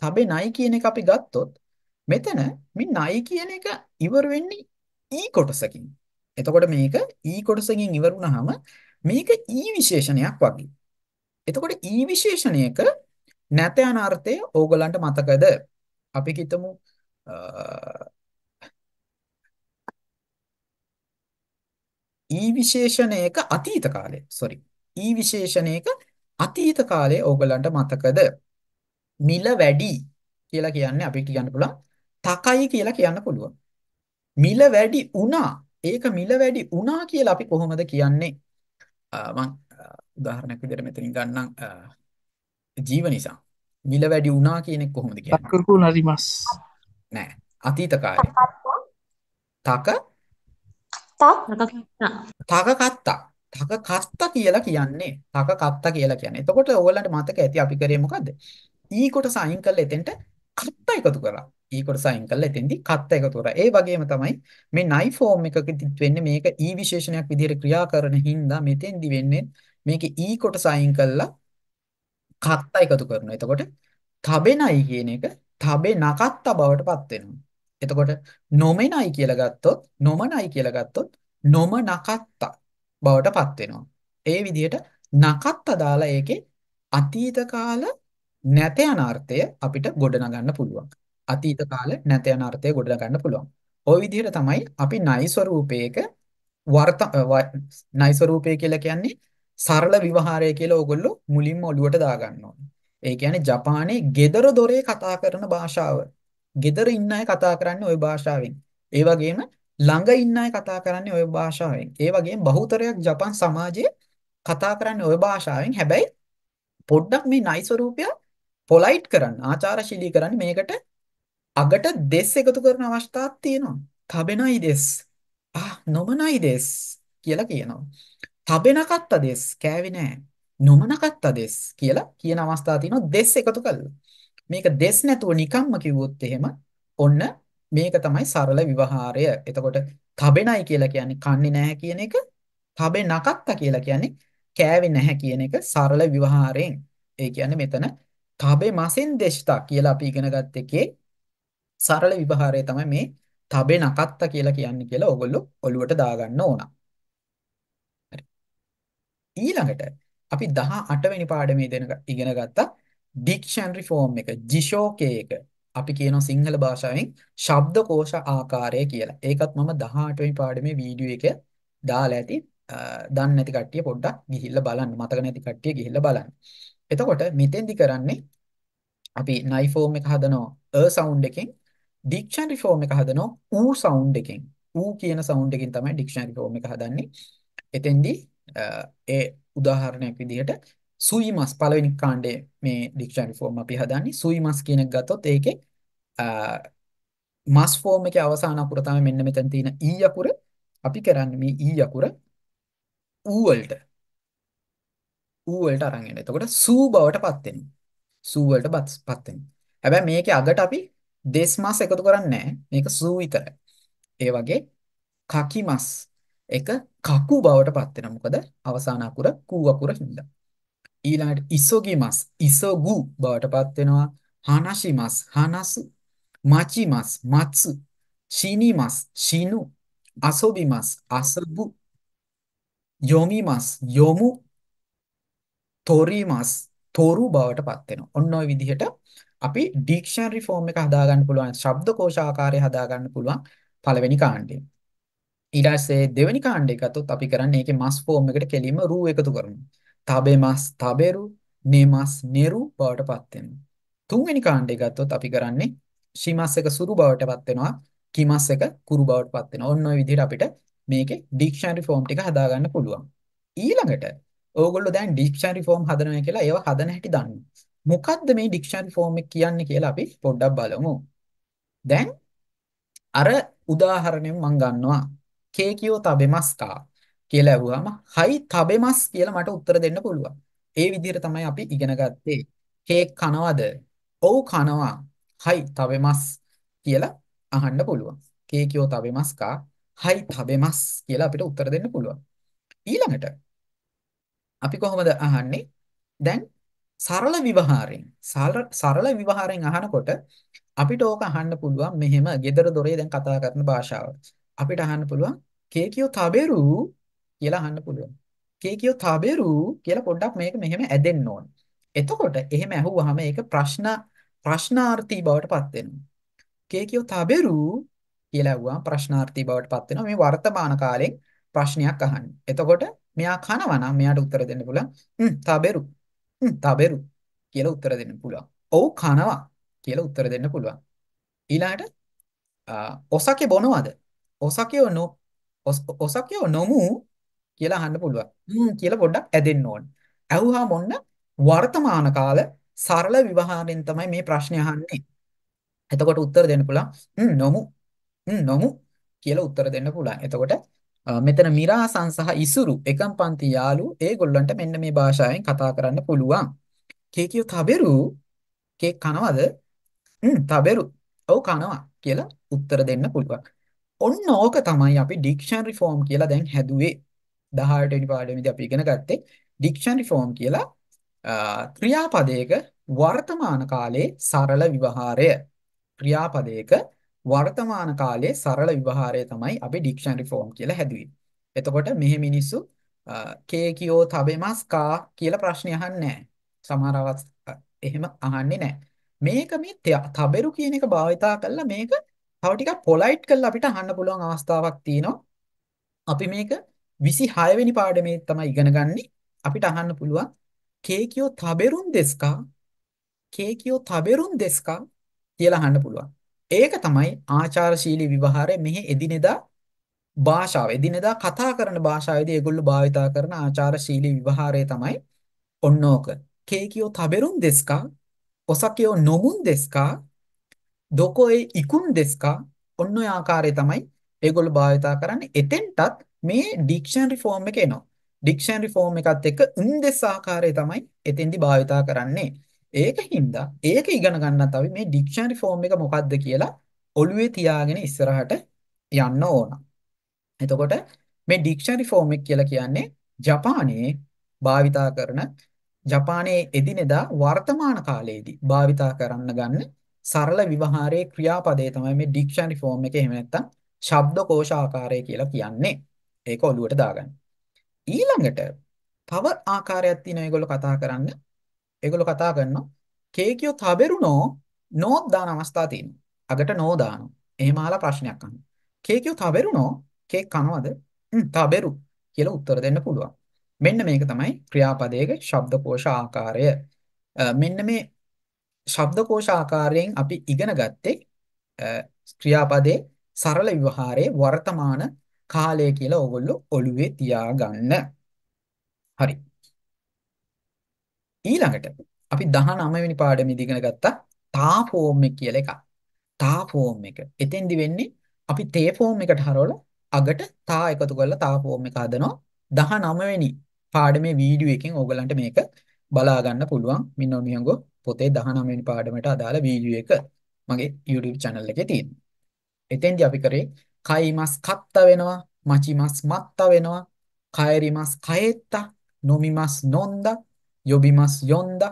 තබෙනයි කියන එක අපි ගත්තොත් මෙතන මේ නයි කියන එක ඉවර වෙන්නේ ඊ කොටසකින්. එතකොට මේක ඊ කොටසකින් ඉවර වුණාම මේක ඊ විශේෂණයක් වගේ. එතකොට ඊ විශේෂණයක නැත යන අර්ථය ඕගලන්ට මතකද? අපි කිතමු ඊ විශේෂණයක අතීත කාලය. sorry. ඊ විශේෂණයක අතීත කාලය ඕගලන්ට මතකද? මිල වැඩි කියලා කියන්නේ අපි කියන්න පුළුවන්. තකයි කියලා කියන්න පුළුවන්. මිල වැඩි වුණා. ඒක මිල වැඩි වුණා කියලා අපි කොහොමද කියන්නේ? මම උදාහරණයක් විදිහට මෙතනින් ගන්නම් ජීව නිසා මිල වැඩි වුණා කියන එක කොහොමද කියන්නේ? තක්කරු නරිමස්. නෑ. අතීත කාලේ. තක තක කත්තා. තක කත්තා කියලා කියන්නේ. තක කත්තා කියලා කියන්නේ. එතකොට ඕගොල්ලන්ට මතක ඇති අපි කරේ මොකද්ද? ඊ කොටස අයින් කරලා එතෙන්ට කත්තා එකතු කරා. ඊ කොටස අයින් කරලා එතෙන්දී කත්තා එකතු කරා. ඒ වගේම තමයි මේ නයි ෆෝම් එකකදීත් වෙන්නේ මේක ඊ විශේෂණයක් විදිහට ක්‍රියා කරන හින්දා මෙතෙන්දි වෙන්නේ මේකේ ඊ කොටස අයින් කරලා කත්ත එකතු කරනවා. එතකොට තබෙනයි කියන එක තබෙනකත්ත බවට පත් වෙනවා. එතකොට නොමෙනයි කියලා ගත්තොත් නොමනයි කියලා ගත්තොත් නොමනකත්ත බවට පත් වෙනවා. ඒ විදිහට නකත්ත දාලා ඒකේ අතීත කාල නැත යන අර්ථය අපිට ගොඩනගන්න පුළුවන්. අතීත කාල නැත යන අර්ථය ගොඩනගන්න පුළුවන්. ওই විදිහට තමයි අපි නයි ස්වරූපයක වර්ත නයි ස්වරූපය කියලා කියන්නේ සරල විවහාරය කියලා ඕගොල්ලෝ මුලින්ම ඔළුවට දාගන්න ඕනේ. ඒ කියන්නේ ජපානයේ gedara dore කතා කරන භාෂාව. gedara ඉන්න අය කතා කරන්නේ ওই භාෂාවෙන්. ඒ වගේම ළඟ ඉන්න අය කතා කරන්නේ ওই භාෂාවෙන්. ඒ වගේම බහුතරයක් ජපන් සමාජයේ කතා කරන්නේ ওই භාෂාවෙන්. හැබැයි පොඩ්ඩක් මේ නයි ස්වරූපය පොලයිට් කරන්න, ආචාරශීලී කරන්න මේකට අගට දෙස් එකතු කරන අවස්ථාවක් තියෙනවා. තබෙනයි දෙස්. ආ නොමනයි දෙස් කියලා කියනවා. තබෙන කත්තදෙස් කෑවේ නෑ නොමන කත්තදෙස් කියලා කියන අවස්ථා තියෙනවා දෙස් එකතු කරලා. මේක දෙස් නැතුව නිකම්ම කිව්වොත් එහෙම ඔන්න මේක තමයි සරල විවහාරය. එතකොට තබෙනයි කියලා කියන්නේ කන්නේ නැහැ කියන එක තබේ නකත්ත කියලා කියන්නේ කෑවේ නැහැ කියන එක සරල විවහාරයෙන්. ඒ කියන්නේ මෙතන තබේ මසෙන් දෙෂ්තා කියලා අපි ඉගෙන ගත්ත එකේ සරල විවහාරය තමයි මේ තබේ නකත්ත කියලා කියන්නේ කියලා ඕගොල්ලෝ ඔළුවට දාගන්න ඕනා. ඊළඟට අපි 18 වෙනි පාඩමේ දෙන ඉගෙන ගත්තා ඩික්ෂනරි ෆෝම් එක ජිෂෝකේ එක අපි කියනවා සිංහල භාෂාවෙන් ශබ්දකෝෂ ආකාරය කියලා. ඒකත් මම 18 වෙනි පාඩමේ වීඩියෝ එක දාලා ඇති. දන්නේ නැති කට්ටිය පොඩ්ඩක් ගිහිල්ලා බලන්න. මතක නැති කට්ටිය ගිහිල්ලා බලන්න. එතකොට මෙතෙන්දි කරන්නේ අපි නයි ෆෝම් එක හදනවා අ සවුන්ඩ් එකෙන් ඩික්ෂනරි ෆෝම් එක හදනවා ඌ සවුන්ඩ් එකෙන් ඌ කියන සවුන්ඩ් එකෙන් තමයි ඩික්ෂනරි ෆෝම් එක හදන්නේ එතෙන්දී ඒ උදාහරණයක් විදිහට සුයි මස් පළවෙනි කාණ්ඩේ මේ ඩික්ෂනරි ෆෝම් අපි හදන්නේ සුයි මස් කියන එක ගත්තොත් ඒකේ මස් ෆෝම් එකේ අවසාන අකුර තමයි මෙන්න මෙතන තියෙන ඊ e අකුර අපි කරන්නේ මේ ඊ e අකුර ඌ වලට ඌ වලට අරන් එන. එතකොට සූ බවට පත් වෙනවා. සූ වලට පත් වෙනවා. හැබැයි මේකේ අගට අපි දෙස් මස් එකතු කරන්නේ නැහැ. මේක සූ විතරයි. ඒ වගේ කකි මස් එක කකු බවට පත් වෙනවා. මොකද අවසාන අකුර කූ අකුර හින්දා. ඊළඟට ඉසෝගිමස් ඉසෝගු බවට පත් වෙනවා. හානශිමස් හානසු මාචිමස් මත්සු ශීනිමස් ශීනු අසෝබිමස් අසබු යොමිමස් යොමු තොරිමස් තොරු බවට පත් වෙනවා. ඔන්න ඔය විදිහට අපි ඩික්ෂනරි ෆෝම් එක හදාගන්න පුළුවන්, ශබ්දකෝෂ ආකාරය හදාගන්න පුළුවන් පළවෙනි කාණ්ඩේ. ඊට පස්සේ දෙවෙනි කාණ්ඩය ගත්තොත් අපි කරන්නේ ඒකේ මස් ෆෝම් එකට කෙලින්ම රූ එකතු කරනවා. තබේ මස් තබෙරු, නේ මස් නෙරු බවට පත් වෙනවා. තුන්වෙනි කාණ්ඩය ගත්තොත් අපි කරන්නේ ශිමස් එක සුරු බවට පත් වෙනවා, කිමස් එක කුරු බවට පත් වෙනවා. ඔන්න ඔය විදිහට අපිට මේකේ ඩික්ෂනරි ෆෝම් ටික හදාගන්න පුළුවන්. ඊළඟට ඕගොල්ලෝ දැන් ඩික්ෂනරි ෆෝම් හදනවා කියලා ඒව හදන හැටි දන්නවා. මොකද්ද මේ ඩික්ෂනරි ෆෝම් එක කියන්නේ කියලා අපි පොඩ්ඩක් බලමු. දැන් අර උදාහරණයක් මම ගන්නවා කේකියෝ තබෙමස් කා කියලා ඇහුවාම හයි තබෙමස් කියලා මට උත්තර දෙන්න පුළුවන්. ඒ විදිහට තමයි අපි ඉගෙන ගත්තේ. කේක් කනවද? ඔව් කනවා. හයි තබෙමස් කියලා අහන්න පුළුවන්. කේකියෝ තබෙමස් කා හයි තබෙමස් කියලා අපිට උත්තර දෙන්න පුළුවන්. ඊළඟට අපි කොහොමද අහන්නේ? දැන් සරල විවහාරයෙන් සරල විවහාරයෙන් අහනකොට අපිට ඕක අහන්න පුළුවන් මෙහෙම gedara dore දැන් කතා කරන භාෂාව. අපිට අහන්න පුළුවන් කේකියෝ තබෙරු කියලා අහන්න පුළුවන්. කේකියෝ තබෙරු කියලා පොඩ්ඩක් මේක මෙහෙම ඇදෙන්න ඕන. එතකොට එහෙම ඇහුවාම ඒක ප්‍රශ්න ප්‍රශ්නාර්ථී බවට පත් වෙනවා. කේකියෝ තබෙරු කියලා ඇහුවාම ප්‍රශ්නාර්ථී බවට පත් වෙනවා. මේ වර්තමාන කාලෙන් ප්‍රශ්නයක් අහන්නේ. එතකොට මෙයා කනවා නම් මෙයාට උත්තර දෙන්න පුළුවන්. හ්ම් තබෙරු. හ්ම් තබෙරු කියලා උත්තර දෙන්න පුළුවන්. ඔව් කනවා කියලා උත්තර දෙන්න පුළුවන්. ඊළඟට ඔසකේ බොනවද ඔසකයෝ නො ඔසකයෝ නොමු කියලා අහන්න පුළුවන්. හ්ම් කියලා පොඩ්ඩක් ඇදෙන්න ඕන. ඇහුවාම ඔන්න වර්තමාන කාල සරල විවහාරයෙන් තමයි මේ ප්‍රශ්නේ අහන්නේ. එතකොට උත්තර දෙන්න පුළුවන්. හ්ම් නොමු. හ්ම් නොමු කියලා උත්තර දෙන්න පුළුවන්. එතකොට මෙතන මිරාසන් සහ ඉසුරු එකම් පන්ති යාළු ඒගොල්ලන්ට මෙන්න මේ භාෂාවෙන් කතා කරන්න පුළුවන්. කේ කියෝ තබෙරු කේ කනවද? හ්ම් තබෙරු. ඔව් කනවා කියලා උත්තර දෙන්න පුළුවන්. ඔන්න ඕක තමයි අපි ඩික්ෂනරි ෆෝම් කියලා දැන් හැදුවේ 18 වෙනි පාඩමේදී අපි ඉගෙන ගත්තේ ඩික්ෂනරි ෆෝම් කියලා ක්‍රියාපදයක වර්තමාන කාලයේ සරල විවහාරය ක්‍රියාපදයක වර්තමාන කාලයේ සරල විවහාරය තමයි අපි ඩික්ෂනරි ෆෝම් කියලා හැදුවේ. එතකොට මෙහි මිනිස්සු කේ කියෝ තබෙමස් කා කියලා ප්‍රශ්න අහන්නේ නැහැ. සමහර අවස් එහෙම අහන්නේ නැහැ. මේක මේ තබෙරු කියන එක භාවිතා කරලා මේක තව ටිකක් පොලයිට් කරලා අපිට අහන්න පුළුවන් අවස්ථාවක් තියෙනවා. අපි මේක 26 වෙනි පාඩමේ තමයි ඉගෙන ගන්නේ. අපිට අහන්න පුළුවන් කේකියෝ තබෙරුන් දෙස්කා කේකියෝ තබෙරුන් දෙස්කා කියලා අහන්න පුළුවන්. ඒක තමයි ආචාරශීලී විවහාරය මෙහි එදිනෙදා භාෂාව එදිනෙදා කතා කරන භාෂාවේදී ඒගොල්ලෝ භාවිතා කරන ආචාරශීලී විවහාරය තමයි ඔන්නෝක. කේකියෝ තබෙරුන් දෙස්කා ඔසකියෝ නොමුන් දෙස්කා දොකෝ ඒ ඉකුන් දෙස්කා ඔන්න ඔය ආකාරය තමයි ඒගොල්ලෝ භාවිතා කරන්නේ. එතෙන්ටත් මේ ඩික්ෂනරි ෆෝම් එක එනවා. ඩික්ෂනරි ෆෝම් එකත් එක්ක උන් දෙස් ආකාරය තමයි එතෙන්දි භාවිතා කරන්නේ. ඒක හින්දා ඒක ඉගෙන ගන්නත් අපි මේ ඩික්ෂනරි ෆෝම් එක මොකද්ද කියලා ඔළුවේ තියාගෙන ඉස්සරහට යන්න ඕන. එතකොට මේ ඩික්ෂනරි ෆෝම් එක කියලා කියන්නේ ජපානයේ භාවිතා කරන ජපානයේ එදිනෙදා වර්තමාන කාලයේදී භාවිතා කරන්න ගන්න සරල විවහාරයේ ක්‍රියාපදේ තමයි මේ ඩික්ෂනරි ෆෝම් එක එහෙම නැත්නම් ශබ්දකෝෂ ආකාරය කියලා කියන්නේ. ඒක ඔළුවට දාගන්න. ඊළඟට තව ආකාරයක් තියෙනවා ඒගොල්ලෝ කතා කරන්න. ඒගොල්ලෝ කතා කරනවා කේකියෝ තබෙරුනෝ නෝත් දාන අවස්ථා තියෙනවා. අගට නෝ දානවා. එහෙම අහලා ප්‍රශ්නයක් අහන්න. කේකියෝ තබෙරුනෝ කේක් කනවද? තබෙරු කියලා උත්තර දෙන්න පුළුවන්. මෙන්න මේක තමයි ක්‍රියාපදයේ ශබ්දකෝෂ ආකාරය. මෙන්න මේ ශබ්දකෝෂ ආකාරයෙන් අපි ඉගෙන ගත්තේ ක්‍රියාපදේ සරල විවහාරයේ වර්තමාන කාලය කියලා ඕගොල්ලෝ ඔළුවේ තියාගන්න. හරි. ඊළඟට අපි 19 වෙනි පාඩමේදී ඉගෙන ගත්තා තා ෆෝම් එක කියලා එකක්. තා ෆෝම් එක. එතෙන්දි වෙන්නේ අපි තේ ෆෝම් එකට හරවලා අගට තා එකතු කරලා තා ෆෝම් එක හදනවා. 19 වෙනි පාඩමේ වීඩියෝ එකෙන් ඕගලන්ට මේක බලා ගන්න පුළුවන්. මින්නෝ මියංගෝ පොතේ 19 වෙනි පාඩමට අදාළ වීඩියෝ එක මගේ YouTube channel එකේ තියෙනවා. එතෙන්දී අපි කරේ කයි මස් කත්ත වෙනවා, මචි මස් මත්ත වෙනවා, කයරි මස් කයෙත්ත, නොමි මස් නොන්ද, යොබි මස් යොන්ද,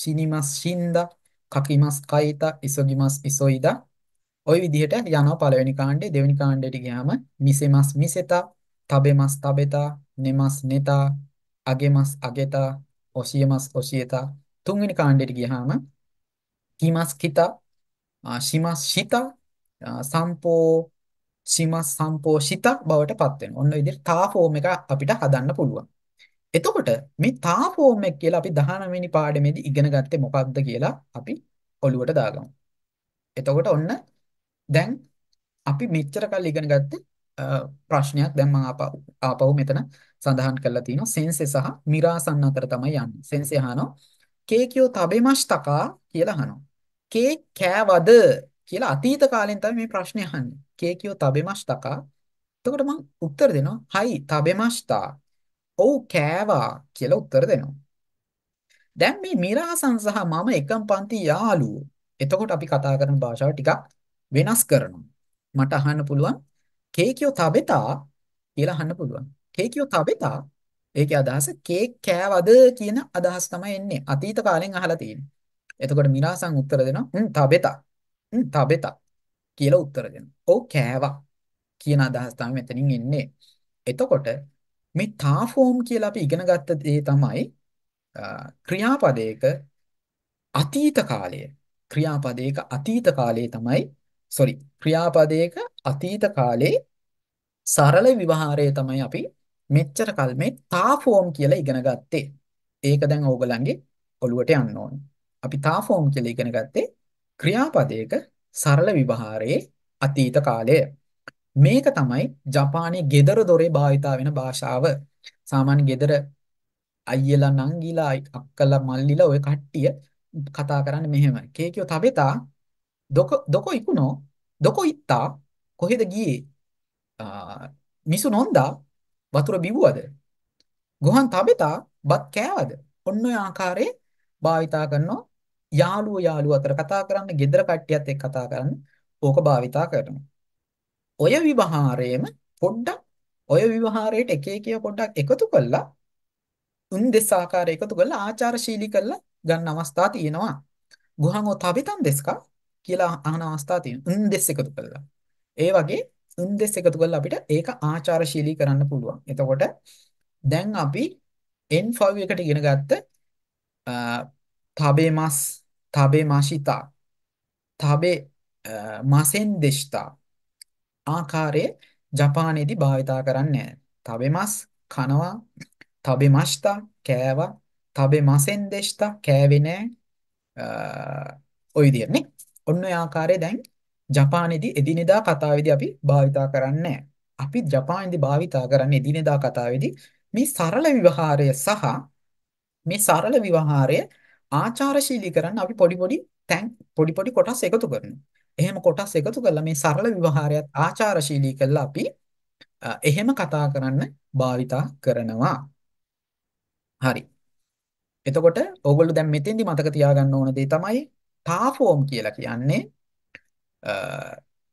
ශිනි මස් ශින්ද, කකි මස් කයිත, ඉසොගි මස් ඉසොයිද. ওই විදිහට යනවා පළවෙනි කාණ්ඩේ, දෙවෙනි කාණ්ඩයට ගියාම මිසෙ මස් මිසෙතා, තබෙ මස් තබෙතා, නෙමස් නෙතා, අගෙ මස් අගෙතා, ඔසිය මස් ඔසියතා තුන්වෙනි කාණ්ඩයට ගියහම කිමස්කිතා ශිමස්සිතා සම්පෝ ශිමස් සම්පෝෂිත බවට පත් වෙනවා. ඔන්න විදිහට තා ෆෝම් එක අපිට හදන්න පුළුවන්. එතකොට මේ තා ෆෝම් එක කියලා අපි 19 වෙනි පාඩමේදී ඉගෙන ගත්තේ මොකක්ද කියලා අපි ඔළුවට දාගමු. එතකොට ඔන්න දැන් අපි මෙච්චර කල් ඉගෙන ගත්තේ ප්‍රශ්නයක් දැන් මම ආපහු මෙතන සඳහන් කරලා තියෙනවා සෙන්සේ සහ මිරාසන් අතර තමයි යන්නේ. සෙන්සේ අහනවා කේකියෝ තබෙමස්තකා කියලා අහනවා. කේ කෑවද කියලා අතීත කාලෙන් තමයි මේ ප්‍රශ්නේ අහන්නේ. කේකියෝ තබෙමස්තකා. එතකොට මම උත්තර දෙනවා. හයි තබෙමස්තා. ඔව් කෑවා කියලා උත්තර දෙනවා. දැන් මේ මිරාසන් සහ මම එකම පන්ති යාළුවෝ. එතකොට අපි කතා කරන භාෂාව ටිකක් වෙනස් කරනවා. මට අහන්න පුළුවන් කේකියෝ තබෙතා කියලා අහන්න පුළුවන්. කේකියෝ තබෙතා ඒකේ අදහස කේක් කෑවද කියන අදහස් තමයි එන්නේ. අතීත කාලෙන් අහලා තියෙන්නේ. එතකොට මිරාසන් උත්තර දෙනවා හ්ම් තබෙතා. හ්ම් තබෙතා කියලා උත්තර දෙනවා. ඔව් කෑවා කියන අදහස් තමයි මෙතනින් එන්නේ. එතකොට මේ තා ෆෝම් කියලා අපි ඉගෙන ගත්ත දේ තමයි ක්‍රියාපදයක අතීත කාලය ක්‍රියාපදයක අතීත කාලයේ තමයි sorry ක්‍රියාපදයක අතීත කාලේ සරල විවහාරය තමයි අපි මෙච්චර කල් මේ තා ෆෝම් කියලා ඉගෙන ගත්තේ. ඒක දැන් ඕගලන්ගේ ඔළුවට යන්න ඕනේ. අපි තා ෆෝම් කියලා ඉගෙන ගත්තේ ක්‍රියාපදයක සරල විභාරයේ අතීත කාලය. මේක තමයි ජපානයේ ගෙදර දොරේ භාවිතා වෙන භාෂාව. සාමාන්‍ය ගෙදර අයියලා නංගිලා අක්කලා මල්ලිලා ওই කට්ටිය කතා කරන්නේ මෙහෙම. කේකියෝ තබෙතා දොක දොක ඉක්ුණෝ දොක ඉත්තා කොහෙද ගියේ මිසු නොන්දා වතුර බිව්වද? ගොහන් තබෙතා බත් කෑවද? ඔන්න ඔය ආකාරයේ භාවිතා කරනවා යාළුවෝ යාළුවෝ අතර කතා කරන්න, ගෙදර කට්ටියත් එක්ක කතා කරන්න ඕක භාවිතා කරනවා. ඔය විවහාරයේම පොඩ්ඩක් ඔය විවහාරයට එක එක පොඩ්ඩක් එකතු කළා උන් දෙස් ආකාරය එකතු කළා ආචාරශීලී කළා ගන්න අවස්ථා තියෙනවා. ගුහන් ඔ තවිතන් දෙස්කා කියලා අහන අවස්ථා තියෙනවා. උන් දෙස් එකතු කළා. ඒ වගේ උන්දෙස් එකතු කරලා අපිට ඒක ආචාරශීලී කරන්න පුළුවන්. එතකොට දැන් අපි N5 එකට ඉගෙන ගත්ත තබේ මාස් තබේ මාෂිතා තබේ මාසෙන් දෙෂ්තා ආකාරයේ ජපානයේදී භාවිතා කරන්නේ තබේ මාස් කනවා තබේ මාෂ්තා කෑවා තබේ මාසෙන් දෙෂ්තා කෑවේ නෑ ඔය විදියට නේ. ඔන්න ඔය ආකාරයේ දැන් ජපානයේදී එදිනෙදා කතාවේදී අපි භාවිතා කරන්නේ අපි ජපානයේදී භාවිතා කරන්නේ එදිනෙදා කතාවේදී මේ සරල විවහාරය සහ මේ සරල විවහාරය ආචාරශීලී කරන්න අපි පොඩි පොඩි තැන් පොඩි පොඩි කොටස් එකතු කරනවා. එහෙම කොටස් එකතු කරලා මේ සරල විවහාරයත් ආචාරශීලී කරලා අපි එහෙම කතා කරන්න භාවිතා කරනවා. හරි. එතකොට ඕගොල්ලෝ දැන් මෙතෙන්දි මතක තියාගන්න ඕන දේ තමයි ටාෆෝම් කියලා කියන්නේ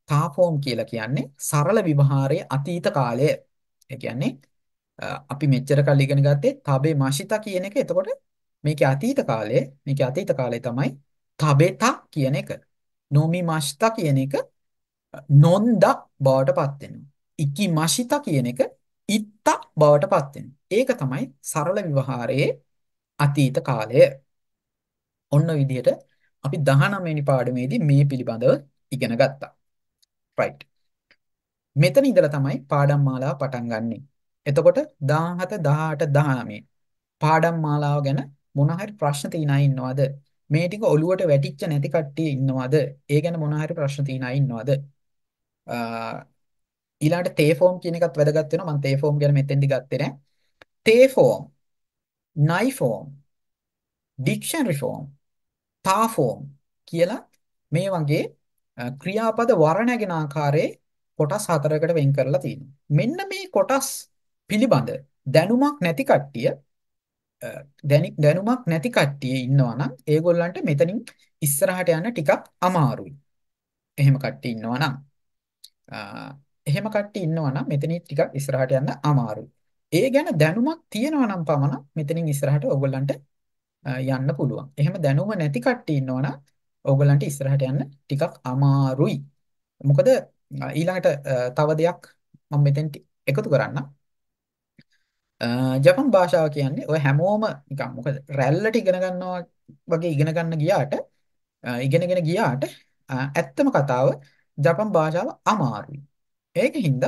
තාපෝම් කියලා කියන්නේ සරල විභාරයේ අතීත කාලය. ඒ කියන්නේ අපි මෙච්චර කල් ඉගෙන ගත්තේ තබේ මාෂිතා කියන එක. එතකොට මේකේ අතීත කාලය, මේකේ අතීත කාලය තමයි තබේතා කියන එක. නොමි මාෂිතා කියන එක නොන්ද බවට පත් වෙනවා. ඉකි මාෂිතා කියන එක ඉත්ත බවට පත් වෙනවා. ඒක තමයි සරල විවහාරයේ අතීත කාලය. ඔන්න විදිහට අපි 19 වෙනි පාඩමේදී මේ පිළිබඳව ඉගෙන ගත්තා. right මෙතන ඉඳලා තමයි පාඩම් මාලාව පටන් ගන්නෙ. එතකොට 17 18 19 පාඩම් මාලාව ගැන මොන හරි ප්‍රශ්න තියන අය ඉන්නවද? මේ ටික ඔලුවට වැටිච්ච නැති කට්ටිය ඉන්නවද? ඒ ගැන මොන හරි ප්‍රශ්න තියන අය ඉන්නවද? ඊළඟට තේ ෆෝම් කියන එකත් වැදගත් වෙනවා. මම තේ ෆෝම් ගැන මෙතෙන්දි ගත්තේ නෑ. තේ ෆෝම්, නයි ෆෝම්, ඩික්ෂනරි ෆෝම්, තා ෆෝම් කියලා මේ වගේ ක්‍රියාපද වර්ණගෙන ආකාරයේ කොටස් හතරකට වෙන් කරලා තියෙනවා. මෙන්න මේ කොටස් පිළිබඳ දැනුමක් නැති කට්ටිය දැනුමක් නැති කට්ටිය ඉන්නවා නම් ඒගොල්ලන්ට මෙතනින් ඉස්සරහට යන්න ටිකක් අමාරුයි. එහෙම කට්ටිය ඉන්නවා නම් එහෙම කට්ටිය ඉන්නවා නම් මෙතනින් ටිකක් ඉස්සරහට යන්න අමාරුයි. ඒ ගැන දැනුමක් තියෙනවා නම් පමණක් මෙතනින් ඉස්සරහට ඕගොල්ලන්ට යන්න පුළුවන්. එහෙම දැනුම නැති කට්ටිය ඉන්නවා නම් ඕගොල්ලන්ට ඉස්සරහට යන්න ටිකක් අමාරුයි. මොකද ඊළඟට තව දෙයක් මම මෙතෙන්ට එකතු කරන්න. ජපන් භාෂාව කියන්නේ ඔය හැමෝම නිකන් මොකද රැල්ලට ඉගෙන ගන්නවා වගේ ඉගෙන ගන්න ගියාට ඉගෙනගෙන ගියාට ඇත්තම කතාව ජපන් භාෂාව අමාරුයි. ඒකින්ද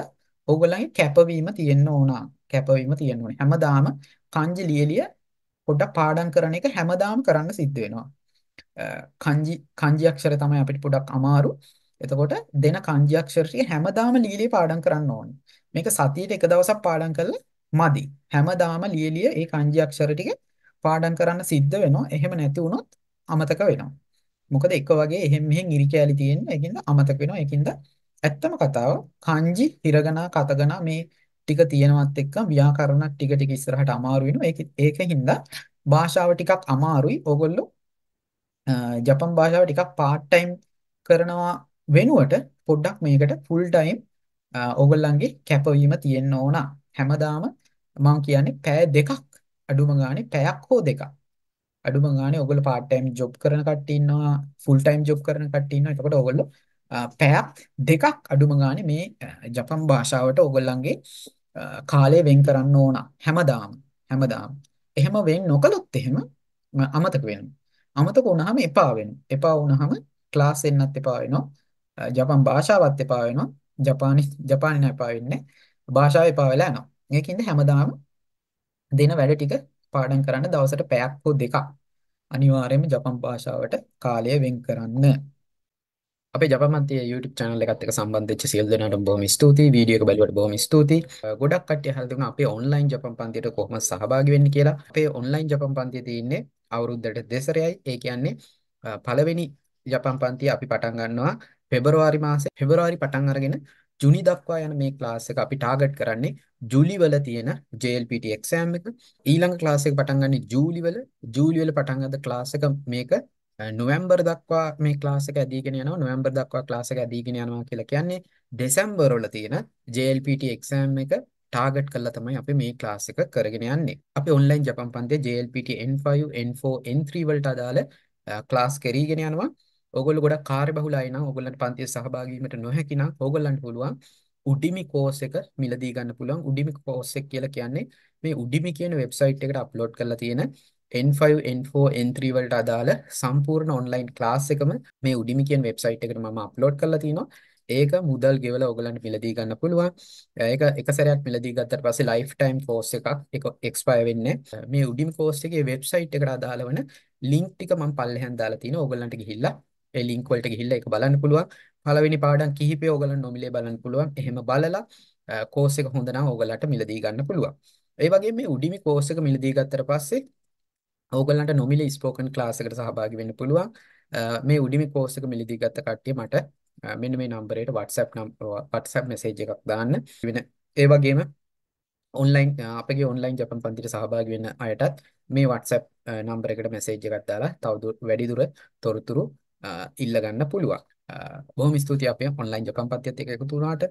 ඕගොල්ලන්ගේ කැපවීම තියෙන්න ඕන. කැපවීම තියෙන්න ඕනේ. හැමදාම කංජි ලියලිය පොඩ්ඩක් පාඩම් කරන එක හැමදාම කරන්න සිද්ධ වෙනවා. කංජි කංජි අක්ෂර තමයි අපිට පොඩක් අමාරු. එතකොට දෙන කංජි අක්ෂරය හැමදාම ලීලිය පාඩම් කරන්න ඕනේ. මේක සතියේට එක දවසක් පාඩම් කළා මදි. හැමදාම ලියලිය ඒ කංජි අක්ෂර ටික පාඩම් කරන්න සිද්ධ වෙනවා. එහෙම නැති වුණොත් අමතක වෙනවා. මොකද එක වගේ එහෙම මෙහෙන් ඉරි කෑලි තියෙන. ඒකින්ද අමතක වෙනවා. ඒකින්ද ඇත්තම කතාව කංජි, හිරගණා, කතගණා මේ ටික තියෙනවත් එක්ක ව්‍යාකරණ ටික ටික ඉස්සරහට අමාරු වෙනවා. ඒක ඒකින්ද භාෂාව ටිකක් අමාරුයි. ඕගොල්ලෝ ජපන් භාෂාව ටිකක් පාට් ටයිම් කරනවා වෙනුවට පොඩ්ඩක් මේකට ෆුල් ටයිම් ඕගොල්ලන්ගේ කැපවීම තියෙන්න ඕන. හැමදාම මම කියන්නේ පැය දෙකක් අඩුම ගානේ පැයක් හෝ දෙකක්. අඩුම ගානේ ඔයගොල්ලෝ පාට් ටයිම් ජොබ් කරන කට්ටිය ඉන්නවා, ෆුල් ටයිම් ජොබ් කරන කට්ටිය ඉන්නවා. එතකොට ඔයගොල්ලෝ පැයක් දෙකක් අඩුම ගානේ මේ ජපන් භාෂාවට ඔයගොල්ලන්ගේ කාලය වෙන් කරන්න ඕන. හැමදාම හැමදාම. එහෙම වෙන් නොකළොත් එහෙම අමතක වෙනවා. අමතක වුණාම එපා වෙනවා. එපා වුණාම ක්ලාස් එන්නත් එපා වෙනවා. ජපන් භාෂාවත් එපා වෙනවා. ජපානි ජපානි නෑ එපා වෙන්නේ. භාෂාව එපා වෙලා යනවා. ඒකින්ද හැමදාම දෙන වැඩ ටික පාඩම් කරන්න දවසට පැයක් හෝ දෙකක් අනිවාර්යයෙන්ම ජපන් භාෂාවට කාලය වෙන් කරන්න. අපේ ජපමන්තිය YouTube channel එකත් එක්ක සම්බන්ධ වෙච්ච සියලු දෙනාටම බොහොම ස්තුතියි. වීඩියෝ එක බැලුවට බොහොම ස්තුතියි. ගොඩක් කට්ටිය හරි දුණා අපේ online ජපන් පන්තියට කොහොමද සහභාගී වෙන්නේ කියලා. අපේ online ජපන් පන්තිය තියෙන්නේ අවුරුද්දට දෙසරයයි ඒ කියන්නේ පළවෙනි ජපන් පන්තිය අපි පටන් ගන්නවා පෙබරවාරි මාසේ පෙබරවාරි පටන් අරගෙන ජුනි දක්වා යන මේ ක්ලාස් එක අපි ටාගට් කරන්නේ ජූලි වල තියෙන JLPT exam එක ඊළඟ ක්ලාස් එක පටන් ගන්නේ ජූලි වල ජූලි වල පටන් ගන්න ක්ලාස් එක මේක නොවැම්බර් දක්වා මේ ක්ලාස් එක ඇදීගෙන යනවා නොවැම්බර් දක්වා ක්ලාස් එක ඇදීගෙන යනවා කියලා කියන්නේ දෙසැම්බර් වල තියෙන JLPT exam එක ටාගට් කරලා තමයි අපි මේ ක්ලාස් එක කරගෙන යන්නේ. අපි ඔන්ලයින් ජපන් පන්තියේ JLPT N5, N4, N3 වලට අදාළ ක්ලාස් කරගෙන යනවා. ඕගොල්ලෝ ගොඩක් කාර්යබහුලයි නම් ඕගොල්ලන්ට පන්තියේ සහභාගී වීමට නොහැකි නම් ඕගොල්ලන්ට පුළුවන් උඩිමි කෝස් එක මිලදී ගන්න පුළුවන්. උඩිමි කෝස් එක කියලා කියන්නේ මේ උඩිමි කියන වෙබ්සයිට් එකට අප්ලෝඩ් කරලා තියෙන N5, N4, N3 වලට අදාළ සම්පූර්ණ ඔන්ලයින් ක්ලාස් එකම මේ උඩිමි කියන වෙබ්සයිට් එකට මම අප්ලෝඩ් කරලා තිනවා. ඒක මුදල් ගෙවලා ඔයගලන්ට මිලදී ගන්න පුළුවන්. ඒක එක සැරයක් මිලදී ගත්තට පස්සේ ලයිෆ් ටයිම් කෝස් එකක් ඒක එක්ස්පයර් වෙන්නේ. මේ උඩින් කෝස් එකේ වෙබ්සයිට් එකට අදාළ වෙන ලින්ක් ටික මම පල්ලෙහාන් දාලා තිනවා. ඔයගලන්ට ගිහිල්ලා ඒ ලින්ක් වලට ගිහිල්ලා ඒක බලන්න පුළුවන්. පළවෙනි පාඩම් කිහිපය ඔයගලන් නොමිලේ බලන්න පුළුවන්. එහෙම බලලා කෝස් එක හොඳ නම් ඔයගලන්ට මිලදී ගන්න පුළුවන්. ඒ වගේම මේ උඩිමි කෝස් එක මිලදී ගත්තට පස්සේ ඕගලන්ට නොමිලේ ස්පෝකන් ක්ලාස් එකට සහභාගී වෙන්න පුළුවන්. මේ උඩිමි කෝස් එක මිලදී ගත්ත කට්ටිය මට මෙන්න මේ නම්බරයට WhatsApp නම් WhatsApp message එකක් දාන්න වෙන ඒ වගේම ඔන්ලයින් අපගේ ඔන්ලයින් ජපන් පන්තිට සහභාගි වෙන්න අයටත් මේ WhatsApp නම්බර එකට message එකක් දාලා තව වැඩිදුර තොරතුරු ඉල්ල ගන්න පුළුවන්. බොහොම ස්තුතියි අපේ ඔන්ලයින් ජපන් පන්තියත් එක්ක එකතු වුණාට